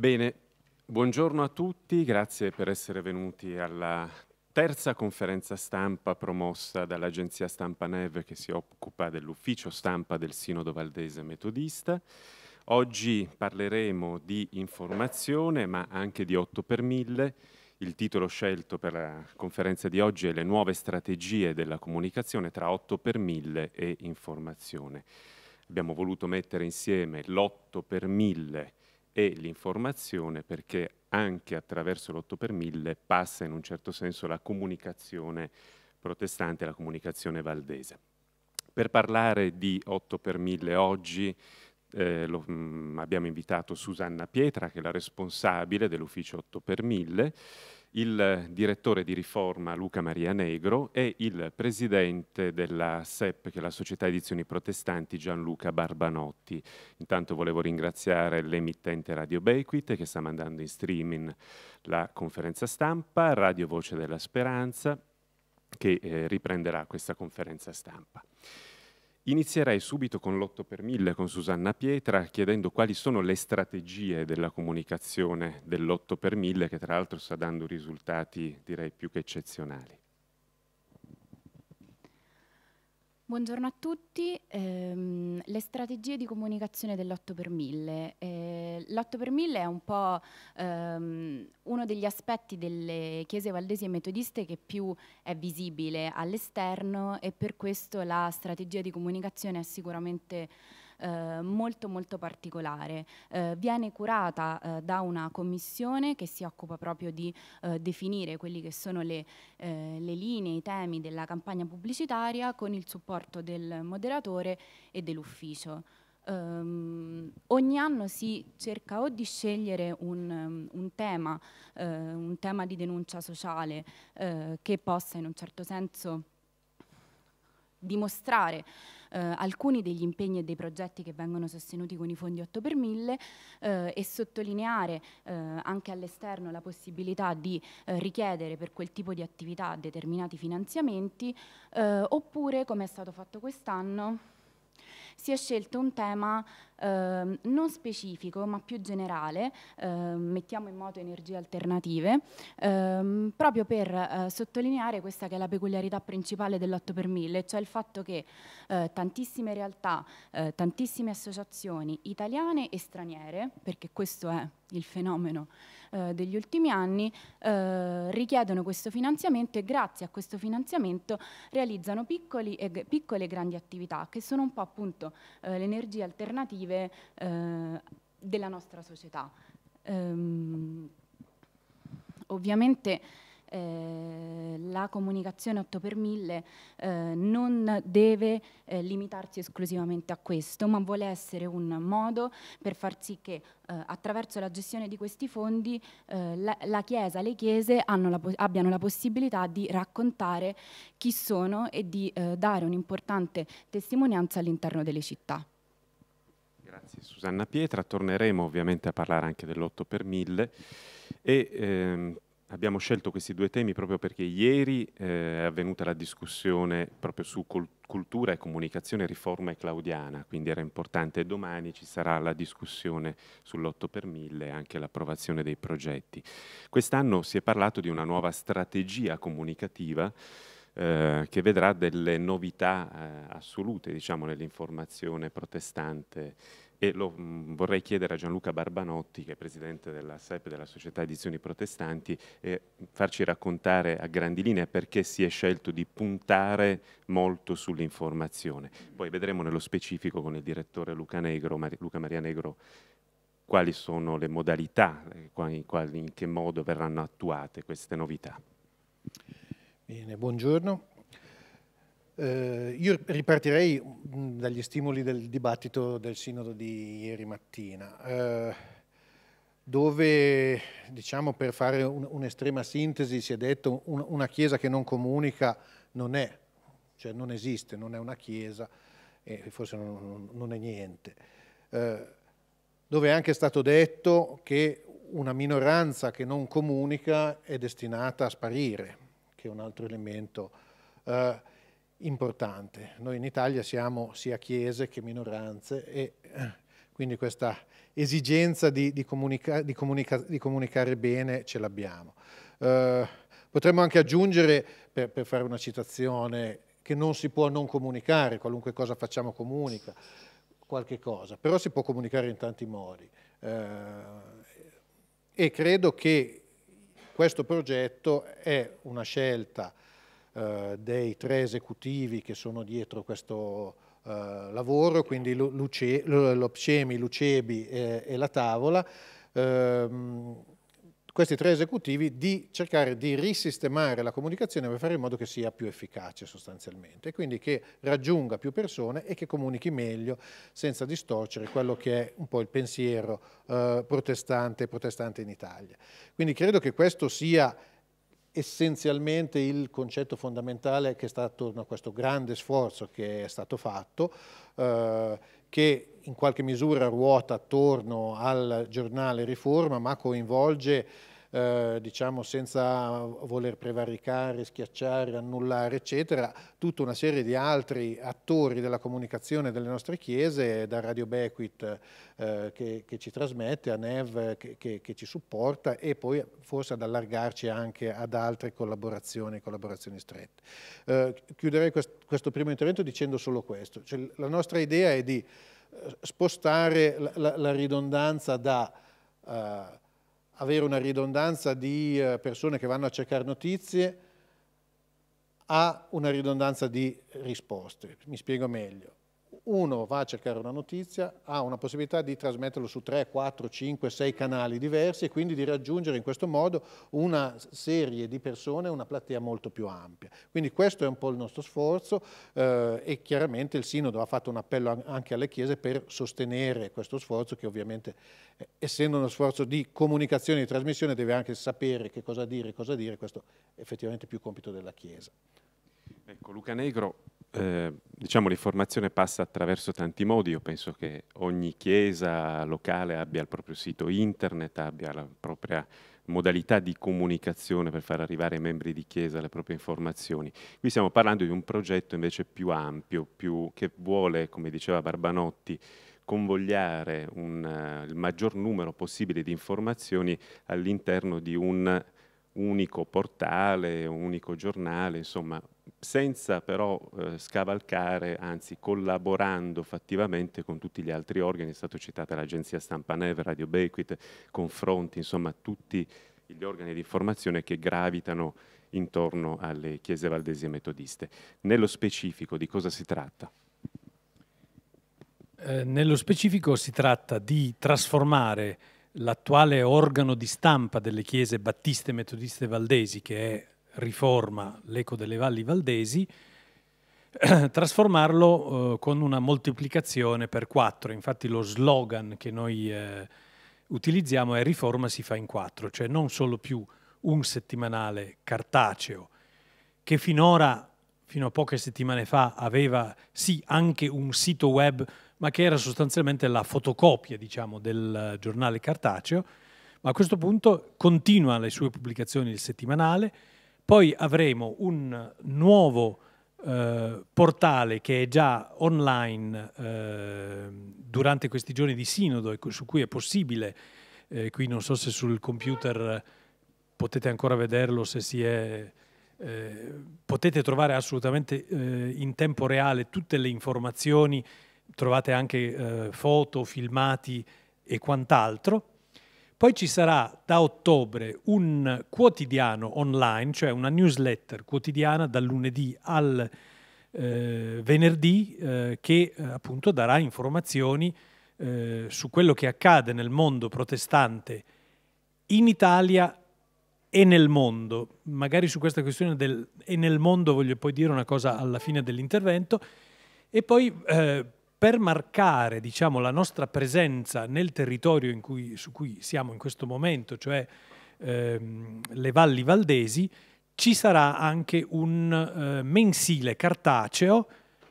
Bene, buongiorno a tutti, grazie per essere venuti alla terza conferenza stampa promossa dall'agenzia Stampa Neve che si occupa dell'ufficio stampa del Sinodo Valdese Metodista. Oggi parleremo di informazione ma anche di 8 per 1000. Il titolo scelto per la conferenza di oggi è Le nuove strategie della comunicazione tra 8 per 1000 e informazione. Abbiamo voluto mettere insieme l'8 per 1000 e l'informazione perché anche attraverso l'otto per mille passa in un certo senso la comunicazione protestante, la comunicazione valdese. Per parlare di 8 per 1000 oggi eh, lo, mh, mm, abbiamo invitato Susanna Pietra che è la responsabile dell'ufficio 8 per 1000 il direttore di riforma Luca Maria Negro e il presidente della SEP, che è la Società Edizioni Protestanti, Gianluca Barbanotti. Intanto volevo ringraziare l'emittente Radio Bequite che sta mandando in streaming la conferenza stampa, Radio Voce della Speranza che eh, riprenderà questa conferenza stampa. Inizierei subito con l'8 per 1000 con Susanna Pietra, chiedendo quali sono le strategie della comunicazione dell'8 per 1000, che tra l'altro sta dando risultati direi più che eccezionali. Buongiorno a tutti, ehm, le strategie di comunicazione dell'8 per 1000. Eh, L'8 per 1000 è un po' ehm, uno degli aspetti delle chiese valdesi e metodiste che più è visibile all'esterno e per questo la strategia di comunicazione è sicuramente eh, molto molto particolare. Eh, viene curata eh, da una commissione che si occupa proprio di eh, definire quelli che sono le, eh, le linee, i temi della campagna pubblicitaria con il supporto del moderatore e dell'ufficio. Um, ogni anno si cerca o di scegliere un, ehm, un, tema, uh, un tema, di denuncia sociale uh, che possa in un certo senso dimostrare eh, alcuni degli impegni e dei progetti che vengono sostenuti con i fondi 8 per 1000 eh, e sottolineare eh, anche all'esterno la possibilità di eh, richiedere per quel tipo di attività determinati finanziamenti eh, oppure come è stato fatto quest'anno si è scelto un tema eh, non specifico ma più generale, eh, mettiamo in moto energie alternative, ehm, proprio per eh, sottolineare questa che è la peculiarità principale dell'8 per 1000, cioè il fatto che eh, tantissime realtà, eh, tantissime associazioni italiane e straniere, perché questo è il fenomeno eh, degli ultimi anni, eh, richiedono questo finanziamento e grazie a questo finanziamento realizzano piccoli e piccole e grandi attività che sono un po' appunto eh, le energie alternative normative eh, della nostra società. Ehm, ovviamente eh, la comunicazione 8 per 1000 eh, non deve eh, limitarsi esclusivamente a questo, ma vuole essere un modo per far sì che eh, attraverso la gestione di questi fondi eh, la, la, Chiesa, le Chiese la abbiano la possibilità di raccontare chi sono e di eh, dare un'importante testimonianza all'interno delle città. Grazie Susanna Pietra, torneremo ovviamente a parlare anche dell'8 per 1000 e ehm, abbiamo scelto questi due temi proprio perché ieri eh, è avvenuta la discussione proprio su cultura e comunicazione, riforma e claudiana, quindi era importante e domani ci sarà la discussione sull'8 per 1000 e anche l'approvazione dei progetti. Quest'anno si è parlato di una nuova strategia comunicativa eh, che vedrà delle novità eh, assolute diciamo, nell'informazione protestante e lo mh, mm, vorrei chiedere a Gianluca Barbanotti, che è presidente della SEP, della Società Edizioni Protestanti, eh, farci raccontare a grandi linee perché si è scelto di puntare molto sull'informazione. Poi vedremo nello specifico con il direttore Luca, Negro, Mar- Luca Maria Negro quali sono le modalità, eh, in, quali, in che modo verranno attuate queste novità. Bene, buongiorno. Eh, io ripartirei mm, dagli stimoli del dibattito del sinodo di ieri mattina, eh, dove, diciamo, per fare un'estrema un sintesi, si è detto un, una Chiesa che non comunica non è, cioè non esiste, non è una Chiesa e forse non, non è niente. Eh, dove è anche stato detto che una minoranza che non comunica è destinata a sparire che è un altro elemento eh, importante. Noi in Italia siamo sia chiese che minoranze e eh, quindi questa esigenza di, di, comunica, di, comunica, di comunicare bene ce l'abbiamo. Eh, potremmo anche aggiungere, per, per fare una citazione, che non si può non comunicare, qualunque cosa facciamo comunica qualche cosa, però si può comunicare in tanti modi. Eh, e credo che questo progetto è una scelta eh, dei tre esecutivi che sono dietro questo eh, lavoro, quindi l'Opcemi, Luce, l'Ucebi e la Tavola, ehm, questi tre esecutivi di cercare di risistemare la comunicazione per fare in modo che sia più efficace sostanzialmente e quindi che raggiunga più persone e che comunichi meglio senza distorcere quello che è un po' il pensiero eh, protestante, protestante in Italia. Quindi credo che questo sia essenzialmente il concetto fondamentale che sta attorno a questo grande sforzo che è stato fatto eh, che in qualche misura ruota attorno al giornale Riforma ma coinvolge eh, diciamo senza voler prevaricare, schiacciare, annullare, eccetera, tutta una serie di altri attori della comunicazione delle nostre chiese, da Radio Bequit eh, che, che, ci trasmette, a NEV che, che, che, ci supporta e poi forse ad allargarci anche ad altre collaborazioni, collaborazioni strette. Eh, chiuderei quest questo primo intervento dicendo solo questo, cioè, la nostra idea è di eh, spostare la, la, la ridondanza da uh, avere una ridondanza di eh, persone che vanno a cercare notizie a una ridondanza di risposte. Mi spiego meglio uno va a cercare una notizia, ha una possibilità di trasmetterlo su 3, 4, 5, 6 canali diversi e quindi di raggiungere in questo modo una serie di persone, una platea molto più ampia. Quindi questo è un po' il nostro sforzo eh, e chiaramente il Sinodo ha fatto un appello anche alle chiese per sostenere questo sforzo che ovviamente eh, essendo uno sforzo di comunicazione e di trasmissione deve anche sapere che cosa dire, e cosa dire, questo è effettivamente più compito della Chiesa. Ecco, Luca Negro eh, diciamo, l'informazione passa attraverso tanti modi, io penso che ogni chiesa locale abbia il proprio sito internet, abbia la propria modalità di comunicazione per far arrivare ai membri di chiesa le proprie informazioni. Qui stiamo parlando di un progetto invece più ampio, più, che vuole, come diceva Barbanotti, convogliare un, uh, il maggior numero possibile di informazioni all'interno di un unico portale, un unico giornale, insomma, senza però eh, scavalcare, anzi collaborando fattivamente con tutti gli altri organi, è stata citata l'agenzia Stampa Neve, Radio Bequit, confronti, insomma tutti gli organi di informazione che gravitano intorno alle chiese valdesi e metodiste. Nello specifico di cosa si tratta? Eh, nello specifico si tratta di trasformare l'attuale organo di stampa delle chiese battiste metodiste valdesi, che è Riforma, l'Eco delle Valli Valdesi, trasformarlo eh, con una moltiplicazione per quattro. Infatti lo slogan che noi eh, utilizziamo è Riforma si fa in quattro, cioè non solo più un settimanale cartaceo, che finora, fino a poche settimane fa, aveva sì anche un sito web ma che era sostanzialmente la fotocopia diciamo, del giornale cartaceo, ma a questo punto continua le sue pubblicazioni il settimanale, poi avremo un nuovo eh, portale che è già online eh, durante questi giorni di sinodo e su cui è possibile, eh, qui non so se sul computer potete ancora vederlo, se si è... Eh, potete trovare assolutamente eh, in tempo reale tutte le informazioni trovate anche eh, foto, filmati e quant'altro. Poi ci sarà da ottobre un quotidiano online, cioè una newsletter quotidiana dal lunedì al eh, venerdì eh, che eh, appunto darà informazioni eh, su quello che accade nel mondo protestante in Italia e nel mondo. Magari su questa questione del e nel mondo voglio poi dire una cosa alla fine dell'intervento e poi eh, per marcare diciamo, la nostra presenza nel territorio cui, su cui siamo in questo momento, cioè ehm, le valli valdesi, ci sarà anche un eh, mensile cartaceo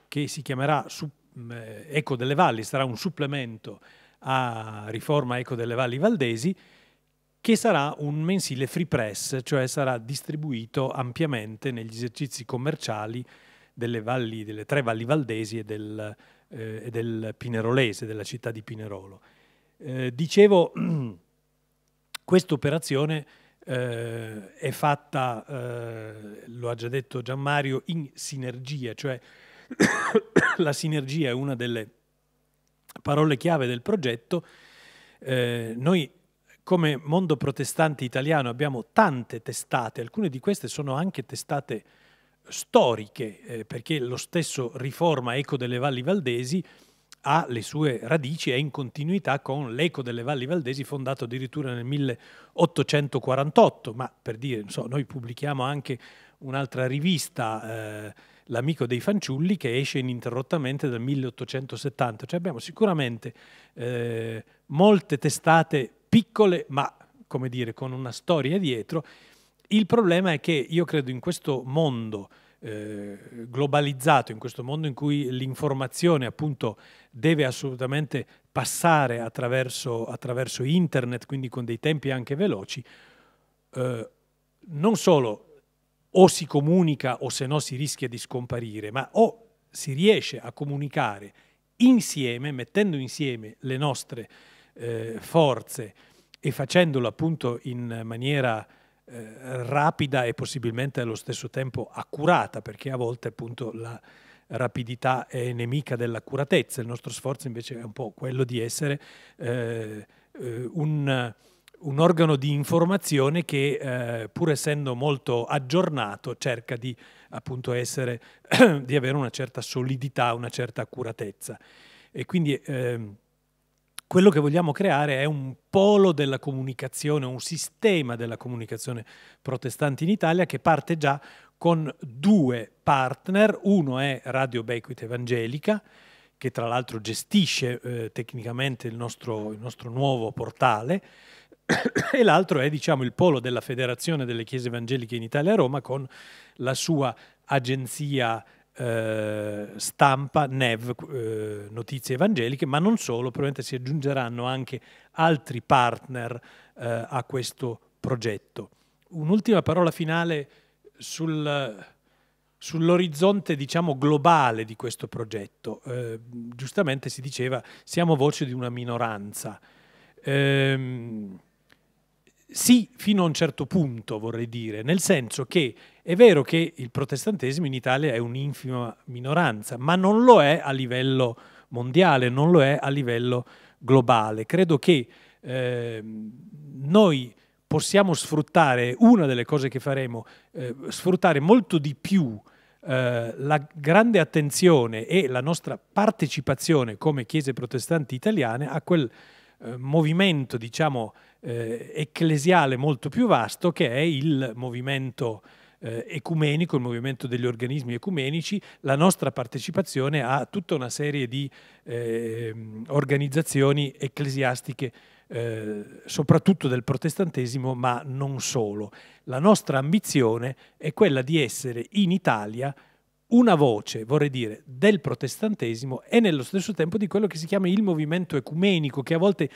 che si chiamerà mm, eh, Eco delle Valli, sarà un supplemento a Riforma Eco delle Valli Valdesi, che sarà un mensile free press, cioè sarà distribuito ampiamente negli esercizi commerciali delle, valli, delle tre valli valdesi e del eh, e del Pinerolese, della città di Pinerolo. Eh, dicevo, questa operazione eh, è fatta, eh, lo ha già detto Gianmario, in sinergia, cioè la sinergia è una delle parole chiave del progetto. Eh, noi come mondo protestante italiano abbiamo tante testate, alcune di queste sono anche testate storiche, eh, perché lo stesso Riforma Eco delle Valli Valdesi ha le sue radici, è in continuità con l'Eco delle Valli Valdesi fondato addirittura nel 1848, ma per dire, so, noi pubblichiamo anche un'altra rivista, eh, L'amico dei fanciulli, che esce ininterrottamente dal 1870, cioè abbiamo sicuramente eh, molte testate piccole, ma come dire, con una storia dietro il problema è che io credo in questo mondo eh, globalizzato, in questo mondo in cui l'informazione appunto deve assolutamente passare attraverso, attraverso internet, quindi con dei tempi anche veloci, eh, non solo o si comunica o se no si rischia di scomparire, ma o si riesce a comunicare insieme, mettendo insieme le nostre eh, forze e facendolo appunto in maniera eh, rapida e possibilmente allo stesso tempo accurata, perché a volte appunto la rapidità è nemica dell'accuratezza, il nostro sforzo invece è un po' quello di essere eh, eh un, un, organo di informazione che eh, pur essendo molto aggiornato cerca di appunto essere, di avere una certa solidità, una certa accuratezza. E quindi... Ehm, quello che vogliamo creare è un polo della comunicazione, un sistema della comunicazione protestante in Italia che parte già con due partner, uno è Radio Bequit Evangelica, che tra l'altro gestisce eh, tecnicamente il nostro, il nostro, nuovo portale, e l'altro è diciamo, il polo della Federazione delle Chiese Evangeliche in Italia a Roma con la sua agenzia eh, stampa, NEV, eh, notizie evangeliche, ma non solo, probabilmente si aggiungeranno anche altri partner eh, a questo progetto. Un'ultima parola finale sul, sull'orizzonte diciamo, globale di questo progetto. Eh, giustamente si diceva siamo voce di una minoranza. Ehm, sì, fino a un certo punto vorrei dire, nel senso che è vero che il protestantesimo in Italia è un'infima minoranza, ma non lo è a livello mondiale, non lo è a livello globale. Credo che eh, noi possiamo sfruttare, una delle cose che faremo, eh, sfruttare molto di più eh, la grande attenzione e la nostra partecipazione come chiese protestanti italiane a quel eh, movimento, diciamo, eh, ecclesiale molto più vasto che è il movimento eh, ecumenico, il movimento degli organismi ecumenici, la nostra partecipazione a tutta una serie di eh, organizzazioni ecclesiastiche eh, soprattutto del protestantesimo, ma non solo. La nostra ambizione è quella di essere in Italia una voce, vorrei dire, del protestantesimo e nello stesso tempo di quello che si chiama il movimento ecumenico, che a volte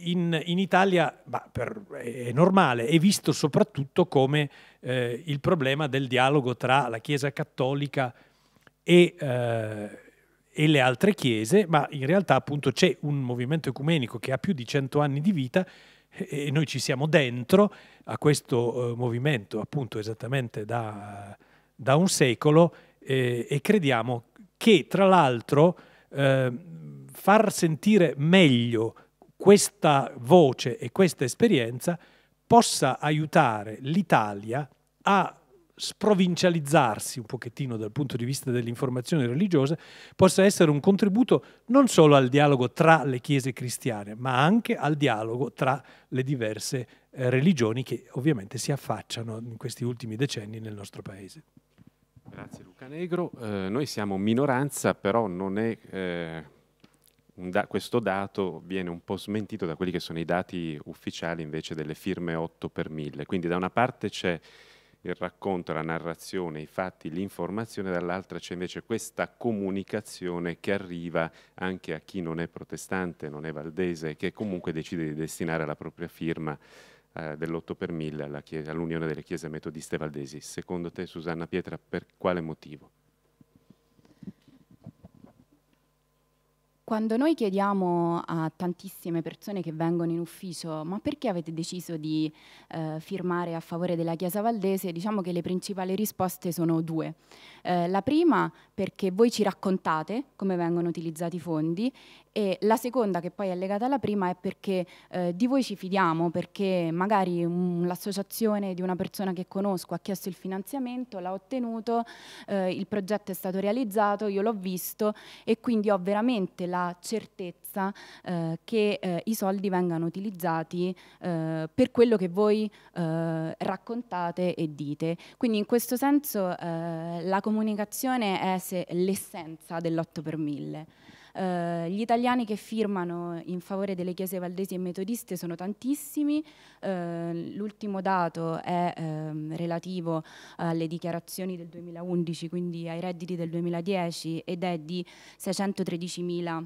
in, in Italia per, è normale, è visto soprattutto come eh, il problema del dialogo tra la Chiesa cattolica e, eh, e le altre chiese, ma in realtà appunto c'è un movimento ecumenico che ha più di 100 anni di vita e noi ci siamo dentro a questo eh, movimento appunto esattamente da, da un secolo eh, e crediamo che tra l'altro eh, far sentire meglio questa voce e questa esperienza possa aiutare l'Italia a sprovincializzarsi un pochettino dal punto di vista dell'informazione religiosa possa essere un contributo non solo al dialogo tra le chiese cristiane, ma anche al dialogo tra le diverse eh, religioni che ovviamente si affacciano in questi ultimi decenni nel nostro paese. Grazie Luca Negro, eh, noi siamo minoranza, però non è... Eh da, questo dato viene un po' smentito da quelli che sono i dati ufficiali invece delle firme 8 per 1000. Quindi da una parte c'è il racconto, la narrazione, i fatti, l'informazione, dall'altra c'è invece questa comunicazione che arriva anche a chi non è protestante, non è valdese, che comunque decide di destinare la propria firma eh, dell'8 per 1000 all'Unione delle Chiese Metodiste Valdesi. Secondo te, Susanna Pietra, per quale motivo? Quando noi chiediamo a tantissime persone che vengono in ufficio ma perché avete deciso di eh, firmare a favore della Chiesa Valdese, diciamo che le principali risposte sono due. Eh, la prima perché voi ci raccontate come vengono utilizzati i fondi e la seconda che poi è legata alla prima è perché eh, di voi ci fidiamo, perché magari l'associazione di una persona che conosco ha chiesto il finanziamento, l'ha ottenuto, eh, il progetto è stato realizzato, io l'ho visto e quindi ho veramente la certezza sicurezza eh, che eh, i soldi vengano utilizzati eh, per quello che voi eh, raccontate e dite. Quindi in questo senso eh, la comunicazione è l'essenza dell'8 per 1000. Uh, eh, gli italiani che firmano in favore delle chiese valdesi e metodiste sono tantissimi, uh, l'ultimo dato è uh, relativo alle dichiarazioni del 2011, quindi ai redditi del 2010 ed è di 613.000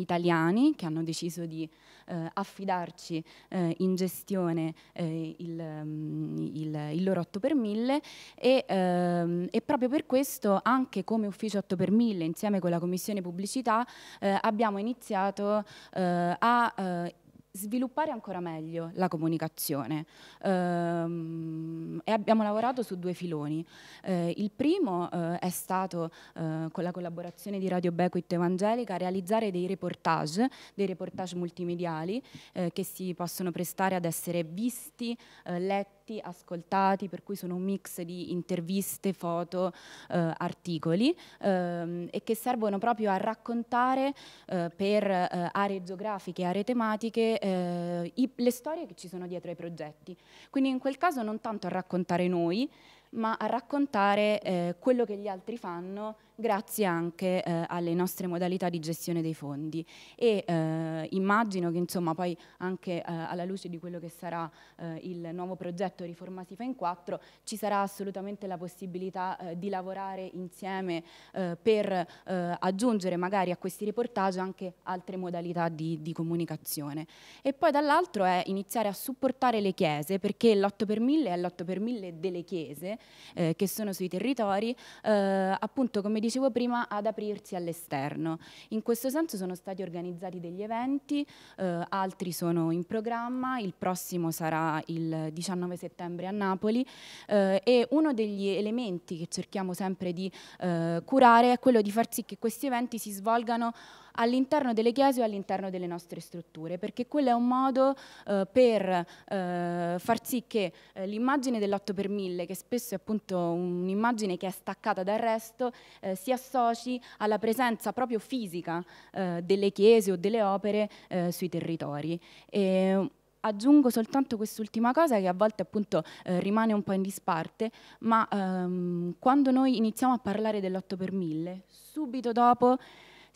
italiani che hanno deciso di eh, affidarci eh, in gestione eh, il, mm, il, il, loro 8 per 1000 e, ehm, e, proprio per questo anche come ufficio 8 per 1000 insieme con la commissione pubblicità eh, abbiamo iniziato eh, a eh, sviluppare ancora meglio la comunicazione ehm, e abbiamo lavorato su due filoni. Eh, il primo eh, è stato eh, con la collaborazione di Radio Bequit Evangelica realizzare dei reportage, dei reportage multimediali eh, che si possono prestare ad essere visti, eh, letti letti, ascoltati, per cui sono un mix di interviste, foto, eh, articoli ehm, e che servono proprio a raccontare eh, per eh, aree geografiche, aree tematiche, eh, i, le storie che ci sono dietro ai progetti. Quindi in quel caso non tanto a raccontare noi, ma a raccontare eh, quello che gli altri fanno grazie anche eh, alle nostre modalità di gestione dei fondi e eh, immagino che insomma poi anche eh, alla luce di quello che sarà eh, il nuovo progetto Riforma Sifa in 4 ci sarà assolutamente la possibilità eh, di lavorare insieme eh, per aggiungere magari a questi reportage anche altre modalità di, di comunicazione e poi dall'altro è iniziare a supportare le chiese perché l'8 per 1000 è l'8 per 1000 delle chiese che sono sui territori appunto come dicevo prima, ad aprirsi all'esterno. In questo senso sono stati organizzati degli eventi, eh, altri sono in programma, il prossimo sarà il 19 settembre a Napoli eh, e uno degli elementi che cerchiamo sempre di eh, curare è quello di far sì che questi eventi si svolgano all'interno delle chiese o all'interno delle nostre strutture, perché quello è un modo eh, per eh, far sì che eh, l'immagine dell'8 per 1000, che spesso è appunto un'immagine che è staccata dal resto, eh, si associ alla presenza proprio fisica eh, delle chiese o delle opere eh, sui territori. E, aggiungo soltanto quest'ultima cosa che a volte appunto eh, rimane un po' in disparte, ma ehm, quando noi iniziamo a parlare dell'8 per 1000, subito dopo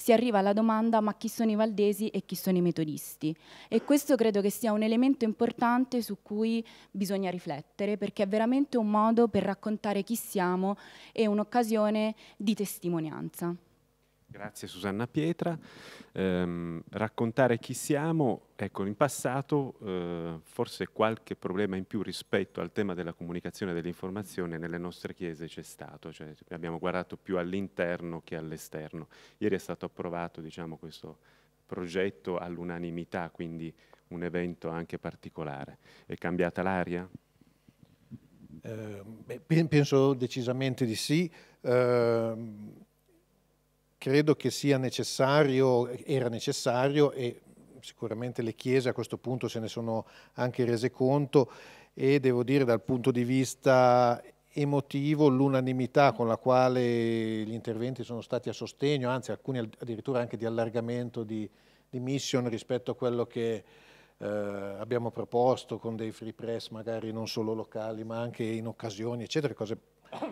si arriva alla domanda ma chi sono i valdesi e chi sono i metodisti? E questo credo che sia un elemento importante su cui bisogna riflettere perché è veramente un modo per raccontare chi siamo e un'occasione di testimonianza. Grazie Susanna Pietra. Eh, raccontare chi siamo, ecco, in passato eh, forse qualche problema in più rispetto al tema della comunicazione e dell'informazione nelle nostre chiese c'è stato, cioè abbiamo guardato più all'interno che all'esterno. Ieri è stato approvato diciamo, questo progetto all'unanimità, quindi un evento anche particolare. È cambiata l'aria? Eh, penso decisamente di sì. Ehm, credo che sia necessario, era necessario e sicuramente le chiese a questo punto se ne sono anche rese conto e devo dire dal punto di vista emotivo l'unanimità con la quale gli interventi sono stati a sostegno, anzi alcuni addirittura anche di allargamento di, di mission rispetto a quello che eh, abbiamo proposto con dei free press magari non solo locali ma anche in occasioni eccetera, cose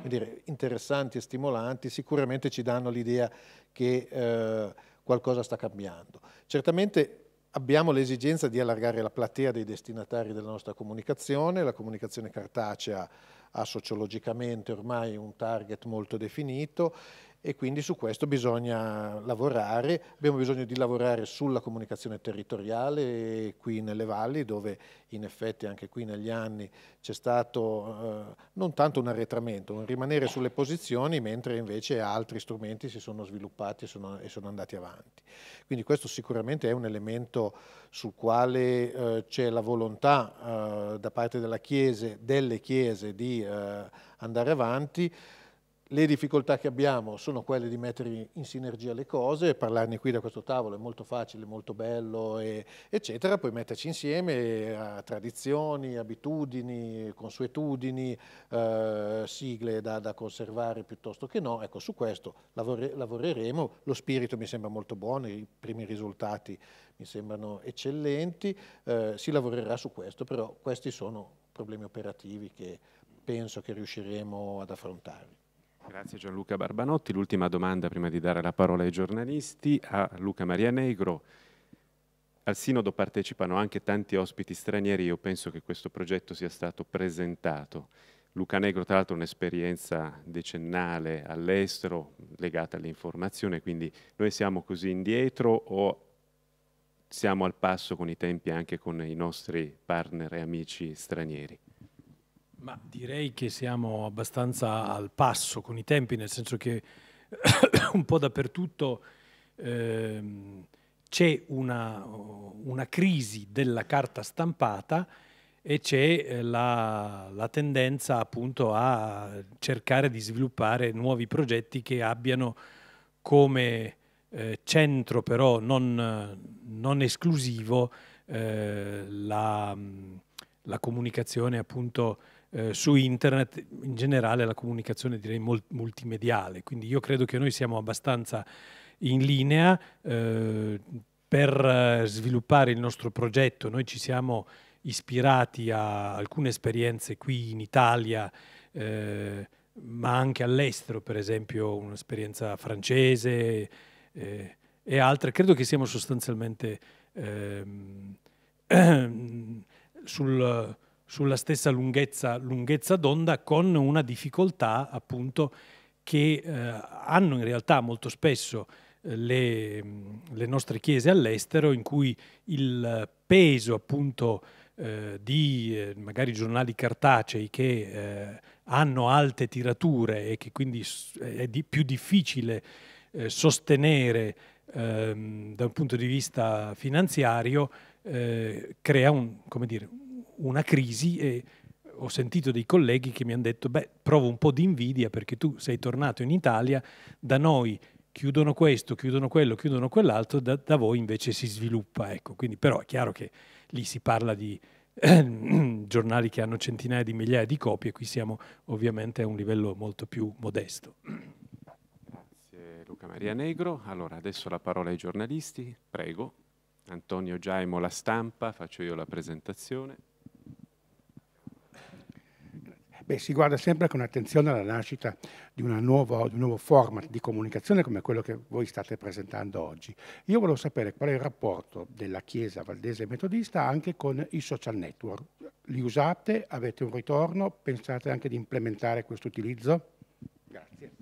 dire, interessanti e stimolanti, sicuramente ci danno l'idea che eh, qualcosa sta cambiando. Certamente abbiamo l'esigenza di allargare la platea dei destinatari della nostra comunicazione, la comunicazione cartacea ha sociologicamente ormai un target molto definito e quindi su questo bisogna lavorare, abbiamo bisogno di lavorare sulla comunicazione territoriale qui nelle valli dove in effetti anche qui negli anni c'è stato eh, non tanto un arretramento, un rimanere sulle posizioni mentre invece altri strumenti si sono sviluppati e sono, e sono andati avanti. Quindi questo sicuramente è un elemento sul quale eh, c'è la volontà eh, da parte della Chiesa, delle Chiese di eh, andare avanti. Le difficoltà che abbiamo sono quelle di mettere in sinergia le cose, parlarne qui da questo tavolo è molto facile, molto bello, e, eccetera, poi metterci insieme a tradizioni, abitudini, consuetudini, eh, sigle da, da, conservare piuttosto che no. Ecco, su questo lavore, lavoreremo, lo spirito mi sembra molto buono, i primi risultati mi sembrano eccellenti, eh, si lavorerà su questo, però questi sono problemi operativi che penso che riusciremo ad affrontare. Grazie Gianluca Barbanotti. L'ultima domanda prima di dare la parola ai giornalisti a Luca Maria Negro. Al sinodo partecipano anche tanti ospiti stranieri, io penso che questo progetto sia stato presentato. Luca Negro tra l'altro ha un'esperienza decennale all'estero legata all'informazione, quindi noi siamo così indietro o siamo al passo con i tempi anche con i nostri partner e amici stranieri? Ma direi che siamo abbastanza al passo con i tempi, nel senso che un po' dappertutto ehm, c'è una, una, crisi della carta stampata e c'è eh, la, la, tendenza appunto a cercare di sviluppare nuovi progetti che abbiano come eh, centro però non, non esclusivo eh, la, la, comunicazione appunto eh, su internet, in generale la comunicazione direi multimediale, quindi io credo che noi siamo abbastanza in linea eh, per eh, sviluppare il nostro progetto, noi ci siamo ispirati a alcune esperienze qui in Italia, eh, ma anche all'estero, per esempio un'esperienza francese eh, e altre. Credo che siamo sostanzialmente ehm, sul, sulla stessa lunghezza, lunghezza d'onda con una difficoltà appunto che eh, hanno in realtà molto spesso eh, le, le nostre chiese all'estero in cui il peso appunto eh, di eh, magari giornali cartacei che eh, hanno alte tirature e che quindi è di più difficile eh, sostenere ehm, da un punto di vista finanziario crea un, come dire, una crisi e ho sentito dei colleghi che mi hanno detto, beh, provo un po' di invidia perché tu sei tornato in Italia, da noi chiudono questo, chiudono quello, chiudono quell'altro, da, da voi invece si sviluppa. Ecco. Quindi, però è chiaro che lì si parla di eh, giornali che hanno centinaia di migliaia di copie, qui siamo ovviamente a un livello molto più modesto. Grazie Luca Maria Negro. Allora, adesso la parola ai giornalisti, prego. Antonio Giaimo La Stampa, faccio io la presentazione. Beh, si guarda sempre con attenzione alla nascita di, nuova, di, un nuovo format di comunicazione come quello che voi state presentando oggi. Io volevo sapere qual è il rapporto della Chiesa Valdese Metodista anche con i social network. Li usate? Avete un ritorno? Pensate anche di implementare questo utilizzo? Grazie.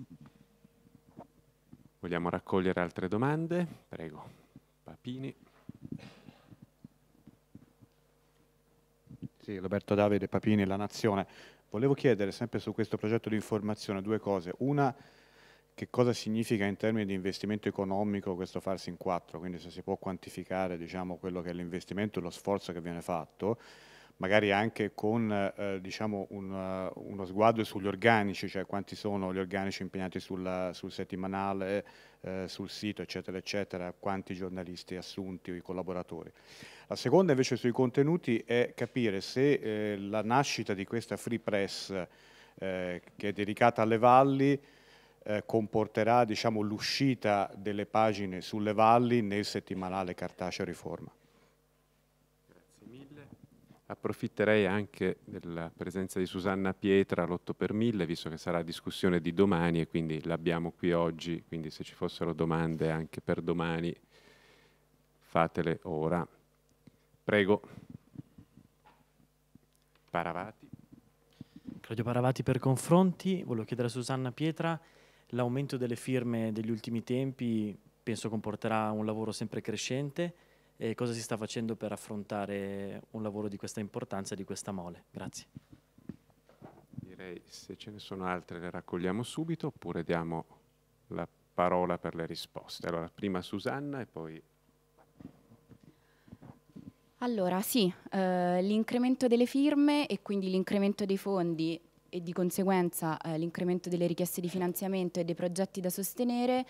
Vogliamo raccogliere altre domande? Prego. Papini. Sì, Roberto Davide Papini, La Nazione. Volevo chiedere sempre su questo progetto di informazione due cose. Una, che cosa significa in termini di investimento economico questo farsi in quattro, quindi se si può quantificare diciamo, quello che è l'investimento e lo sforzo che viene fatto, magari anche con eh, diciamo un, uh, uno sguardo sugli organici, cioè quanti sono gli organici impegnati sulla, sul settimanale, eh, sul sito, eccetera, eccetera, quanti giornalisti assunti o i collaboratori. La seconda invece sui contenuti è capire se eh, la nascita di questa free press eh, che è dedicata alle valli eh, comporterà diciamo, l'uscita delle pagine sulle valli nel settimanale Cartaceo Riforma. Grazie mille. Approfitterei anche della presenza di Susanna Pietra all'8 per mille, visto che sarà discussione di domani e quindi l'abbiamo qui oggi, quindi se ci fossero domande anche per domani fatele ora. Prego. Paravati. Claudio Paravati per confronti. Volevo chiedere a Susanna Pietra, l'aumento delle firme degli ultimi tempi penso comporterà un lavoro sempre crescente. E cosa si sta facendo per affrontare un lavoro di questa importanza e di questa mole? Grazie. Direi se ce ne sono altre le raccogliamo subito oppure diamo la parola per le risposte. Allora, prima Susanna e poi allora sì, eh, l'incremento delle firme e quindi l'incremento dei fondi e di conseguenza eh, l'incremento delle richieste di finanziamento e dei progetti da sostenere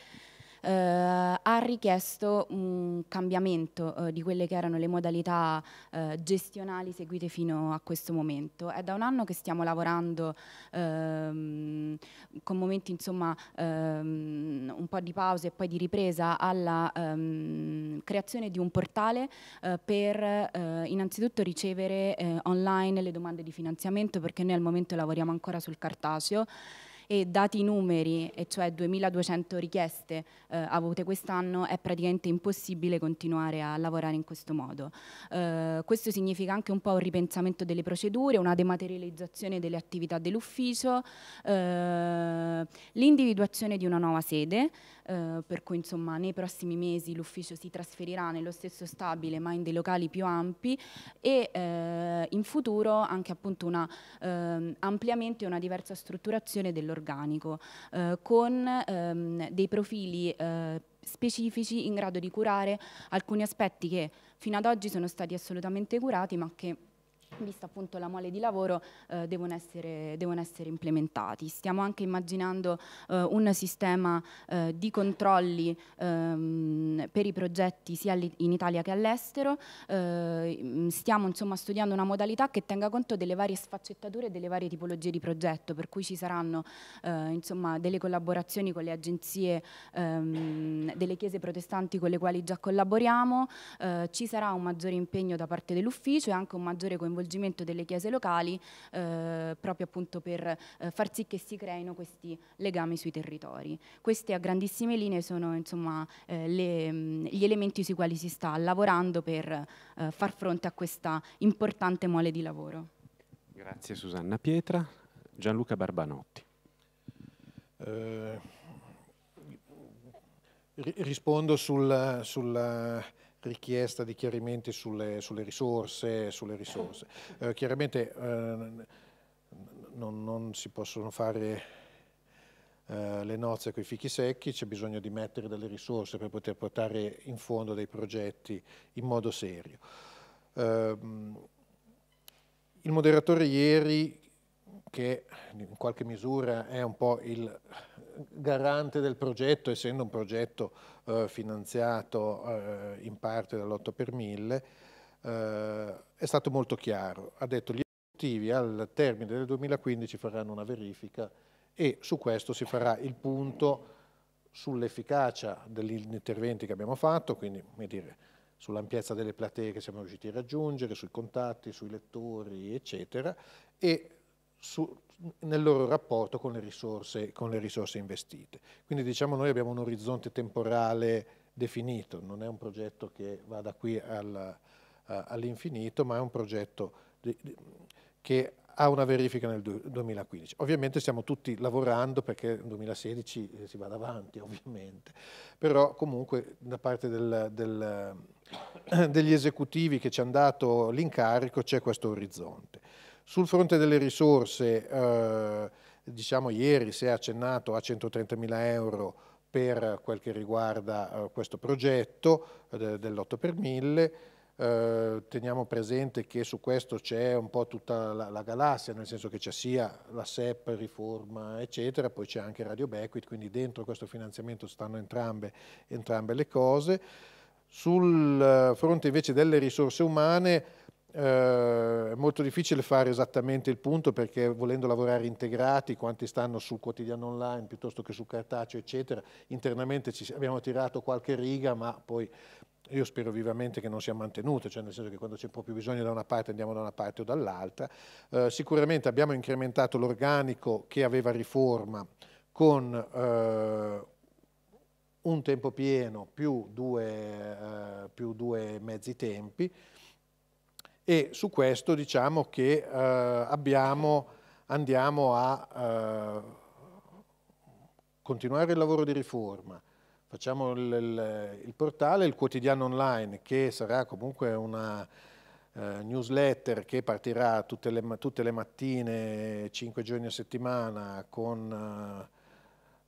eh, ha richiesto un cambiamento eh, di quelle che erano le modalità eh, gestionali seguite fino a questo momento. È da un anno che stiamo lavorando ehm, con momenti insomma ehm, un po' di pausa e poi di ripresa alla ehm, creazione di un portale eh, per eh, innanzitutto ricevere eh, online le domande di finanziamento perché noi al momento lavoriamo ancora sul cartaceo e dati i numeri, e cioè 2200 richieste eh, avute quest'anno, è praticamente impossibile continuare a lavorare in questo modo. Eh, questo significa anche un po' un ripensamento delle procedure, una dematerializzazione delle attività dell'ufficio, eh, l'individuazione di una nuova sede, eh, per cui insomma nei prossimi mesi l'ufficio si trasferirà nello stesso stabile ma in dei locali più ampi e eh, in futuro anche appunto un eh, ampliamento e una diversa strutturazione dell'organico eh, con ehm, dei profili eh, specifici in grado di curare alcuni aspetti che fino ad oggi sono stati assolutamente curati ma che vista appunto la mole di lavoro, eh, devono, essere, devono, essere, implementati. Stiamo anche immaginando eh, un sistema eh, di controlli ehm, per i progetti sia in Italia che all'estero, ehm, stiamo insomma studiando una modalità che tenga conto delle varie sfaccettature e delle varie tipologie di progetto, per cui ci saranno eh, insomma delle collaborazioni con le agenzie ehm, delle chiese protestanti con le quali già collaboriamo, eh, ci sarà un maggiore impegno da parte dell'ufficio e anche un maggiore coinvolgimento coinvolgimento delle chiese locali eh, proprio appunto per eh, far sì che si creino questi legami sui territori. Queste a grandissime linee sono insomma, eh, le, mm, gli elementi sui quali si sta lavorando per eh, far fronte a questa importante mole di lavoro. Grazie Susanna Pietra. Gianluca Barbanotti. Eh, rispondo sul, sul richiesta di chiarimenti sulle, sulle risorse. Sulle risorse. Eh, chiaramente eh, non, non, si possono fare eh, le nozze con i fichi secchi, c'è bisogno di mettere delle risorse per poter portare in fondo dei progetti in modo serio. Ehm, il moderatore ieri che in qualche misura è un po' il garante del progetto, essendo un progetto eh, finanziato eh, in parte dall'8 per 1000, eh, è stato molto chiaro. Ha detto gli esecutivi al termine del 2015 faranno una verifica e su questo si farà il punto sull'efficacia degli interventi che abbiamo fatto, quindi dire, sull'ampiezza delle platee che siamo riusciti a raggiungere, sui contatti, sui lettori, eccetera, e su, nel loro rapporto con le, risorse, con le, risorse, investite. Quindi diciamo noi abbiamo un orizzonte temporale definito, non è un progetto che va da qui al, all'infinito, ma è un progetto di, di, che ha una verifica nel 2015. Ovviamente stiamo tutti lavorando perché nel 2016 eh, si va avanti, ovviamente, però comunque da parte del, del, degli esecutivi che ci hanno dato l'incarico c'è questo orizzonte. Sul fronte delle risorse, eh, diciamo ieri si è accennato a 130 mila euro per quel che riguarda eh, questo progetto eh, dell'8 per 1000, eh, teniamo presente che su questo c'è un po' tutta la, la, galassia, nel senso che c'è sia la SEP, Riforma, eccetera, poi c'è anche Radio Bequit, quindi dentro questo finanziamento stanno entrambe, entrambe le cose. Sul eh, fronte invece delle risorse umane, eh, è molto difficile fare esattamente il punto perché volendo lavorare integrati, quanti stanno sul quotidiano online piuttosto che sul cartaceo, eccetera, internamente ci abbiamo tirato qualche riga, ma poi io spero vivamente che non sia mantenuto, cioè nel senso che quando c'è proprio bisogno da una parte andiamo da una parte o dall'altra. Eh, sicuramente abbiamo incrementato l'organico che aveva riforma con eh, un tempo pieno più due, eh, più due mezzi tempi, e su questo diciamo che eh, abbiamo, andiamo a eh, continuare il lavoro di riforma. Facciamo il, il, il, portale, il quotidiano online che sarà comunque una eh, newsletter che partirà tutte le, tutte le, mattine, 5 giorni a settimana con eh,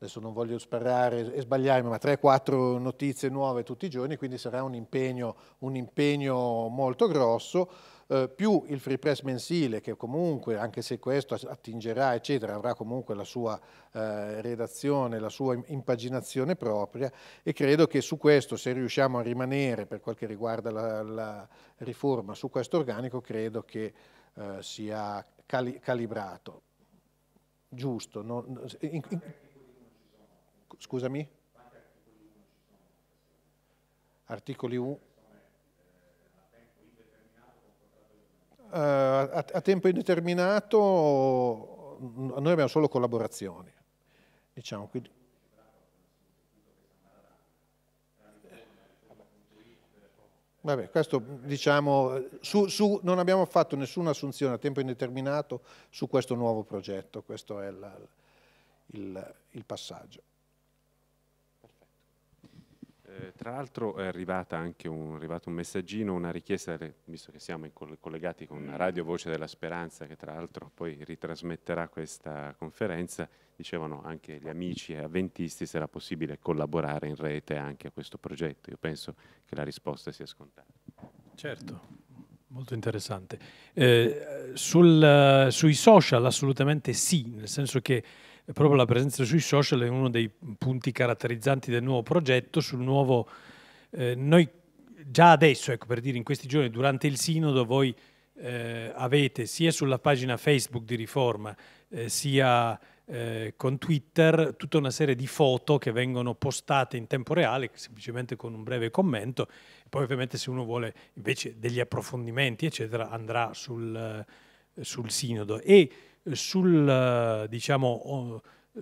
adesso non voglio sparare e sbagliarmi, ma 3-4 notizie nuove tutti i giorni, quindi sarà un impegno, un impegno molto grosso, eh, più il free press mensile che comunque, anche se questo attingerà, eccetera, avrà comunque la sua eh, redazione, la sua impaginazione propria e credo che su questo, se riusciamo a rimanere per quel che riguarda la, la riforma, su questo organico credo che eh, sia cali calibrato, giusto. Non, in, in, Scusami? Articoli 1. Uh, eh, a, a, tempo indeterminato noi abbiamo solo collaborazioni, diciamo, quindi, Vabbè, questo diciamo, su, su, non abbiamo fatto nessuna assunzione a tempo indeterminato su questo nuovo progetto, questo è il, il, il passaggio. Eh, tra l'altro è, arrivata anche un, arrivato un messaggino, una richiesta, visto che siamo collegati con una radio Voce della Speranza, che tra l'altro poi ritrasmetterà questa conferenza, dicevano anche gli amici avventisti se era possibile collaborare in rete anche a questo progetto. Io penso che la risposta sia scontata. Certo, molto interessante. Eh, sul, sui social assolutamente sì, nel senso che e proprio la presenza sui social è uno dei punti caratterizzanti del nuovo progetto. Sul nuovo, eh, noi già adesso, ecco per dire in questi giorni, durante il sinodo, voi eh, avete sia sulla pagina Facebook di Riforma, eh, sia eh, con Twitter tutta una serie di foto che vengono postate in tempo reale, semplicemente con un breve commento. Poi ovviamente se uno vuole invece degli approfondimenti, eccetera, andrà sul, sul sinodo. E sul, diciamo,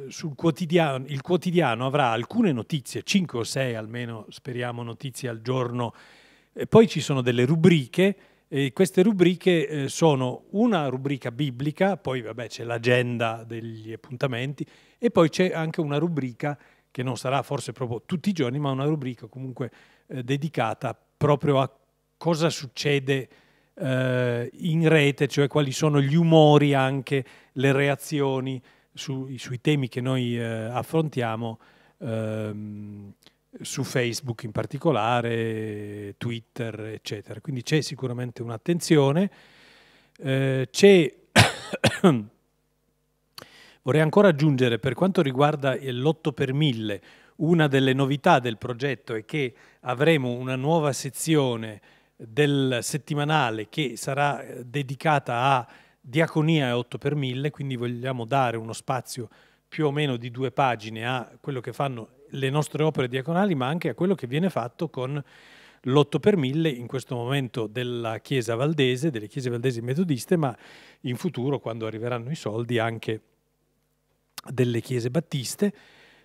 sul quotidiano, il quotidiano avrà alcune notizie, 5 o 6 almeno speriamo notizie al giorno, e poi ci sono delle rubriche e queste rubriche eh, sono una rubrica biblica, poi vabbè c'è l'agenda degli appuntamenti e poi c'è anche una rubrica che non sarà forse proprio tutti i giorni, ma una rubrica comunque eh, dedicata proprio a cosa succede eh, in rete, cioè quali sono gli umori anche, le reazioni su, sui temi che noi eh, affrontiamo ehm, su Facebook in particolare, Twitter, eccetera. Quindi c'è sicuramente un'attenzione. Eh, c'è Vorrei ancora aggiungere, per quanto riguarda l'8 per 1000, una delle novità del progetto è che avremo una nuova sezione del settimanale che sarà eh, dedicata a diaconia e 8 per 1000, quindi vogliamo dare uno spazio più o meno di due pagine a quello che fanno le nostre opere diaconali, ma anche a quello che viene fatto con l'8 per 1000 in questo momento della Chiesa Valdese, delle Chiese Valdesi Metodiste, ma in futuro, quando arriveranno i soldi, anche delle Chiese Battiste.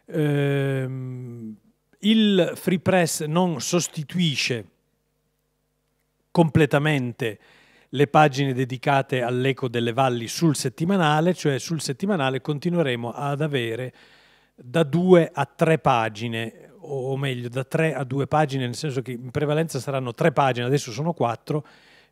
Ehm, il Free Press non sostituisce completamente le pagine dedicate all'eco delle valli sul settimanale, cioè sul settimanale continueremo ad avere da due a tre pagine, o meglio da tre a due pagine, nel senso che in prevalenza saranno tre pagine, adesso sono quattro,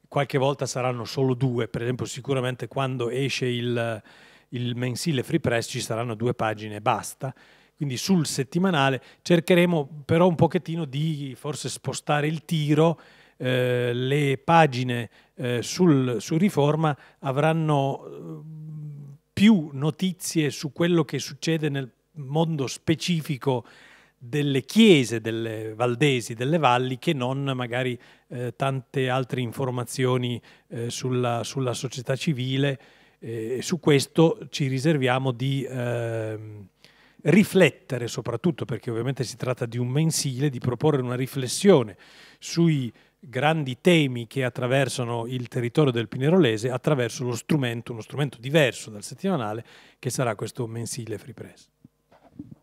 qualche volta saranno solo due, per esempio sicuramente quando esce il, il mensile Free Press ci saranno due pagine e basta, quindi sul settimanale cercheremo però un pochettino di forse spostare il tiro eh, le pagine eh, sul, su Riforma avranno eh, più notizie su quello che succede nel mondo specifico delle chiese delle valdesi, delle valli, che non magari eh, tante altre informazioni eh, sulla, sulla, società civile. su questo ci riserviamo di ehm, riflettere soprattutto, perché ovviamente si tratta di un mensile, di proporre una riflessione sui grandi temi che attraversano il territorio del Pinerolese attraverso lo strumento, uno strumento diverso dal settimanale, che sarà questo mensile Free Press.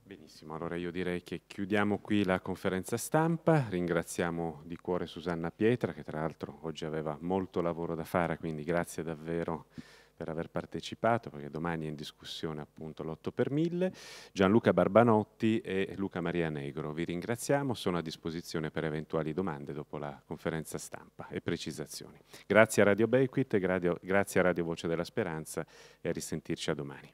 Benissimo, allora io direi che chiudiamo qui la conferenza stampa, ringraziamo di cuore Susanna Pietra che tra l'altro oggi aveva molto lavoro da fare, quindi grazie davvero per aver partecipato, perché domani è in discussione appunto l'8 per 1000, Gianluca Barbanotti e Luca Maria Negro. Vi ringraziamo, sono a disposizione per eventuali domande dopo la conferenza stampa e precisazioni. Grazie a Radio Bequit, grazie a Radio Voce della Speranza e a risentirci a domani.